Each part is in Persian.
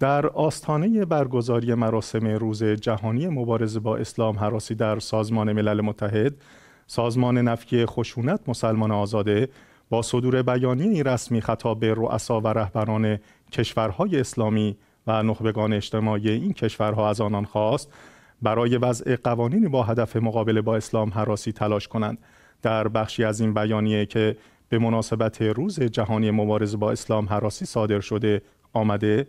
در آستانه برگزاری مراسم روز جهانی مبارزه با اسلام حراسی در سازمان ملل متحد سازمان نفی خشونت مسلمان آزاده با صدور بیانیه رسمی خطاب به رؤسا و رهبران کشورهای اسلامی و نخبگان اجتماعی این کشورها از آنان خواست برای وضع قوانینی با هدف مقابله با اسلام حراسی تلاش کنند در بخشی از این بیانیه که به مناسبت روز جهانی مبارزه با اسلام حراسی صادر شده آمده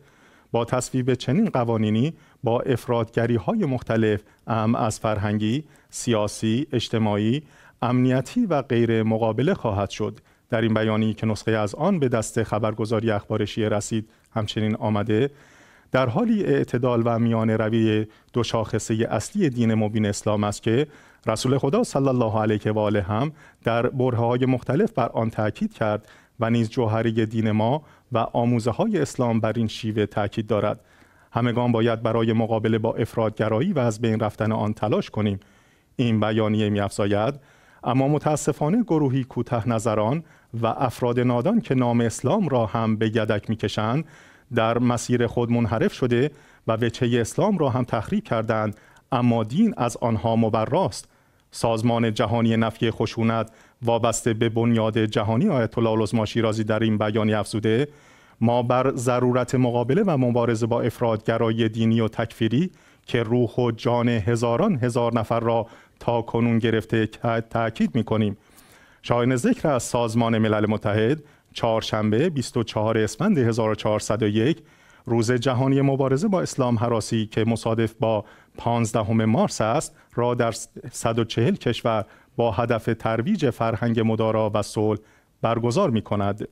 با تصویب چنین قوانینی با افرادگری های مختلف ام از فرهنگی، سیاسی، اجتماعی، امنیتی و غیر مقابله خواهد شد. در این بیانی که نسخه از آن به دست خبرگزاری اخبارشی رسید همچنین آمده در حالی اعتدال و میان روی دو شاخصه اصلی دین مبین اسلام است که رسول خدا صلی الله علیه و آله هم در برهه های مختلف بر آن تاکید کرد و نیز جوهری دین ما و آموزه های اسلام بر این شیوه تاکید دارد همگان باید برای مقابله با افرادگرایی و از بین رفتن آن تلاش کنیم این بیانیه میافزاید اما متاسفانه گروهی کوتاه نظران و افراد نادان که نام اسلام را هم به یدک میکشند در مسیر خود منحرف شده و وچه اسلام را هم تخریب کردند اما دین از آنها مبراست سازمان جهانی نفی خشونت وابسته به بنیاد جهانی آیت الله العظما شیرازی در این بیانیه افزوده ما بر ضرورت مقابله و مبارزه با افرادگرایی دینی و تکفیری که روح و جان هزاران هزار نفر را تا کنون گرفته تاکید می کنیم. شاهن ذکر از سازمان ملل متحد چهارشنبه 24 اسفند 1401 روز جهانی مبارزه با اسلام حراسی که مصادف با 15 مارس است را در 140 کشور با هدف ترویج فرهنگ مدارا و صلح برگزار می کند.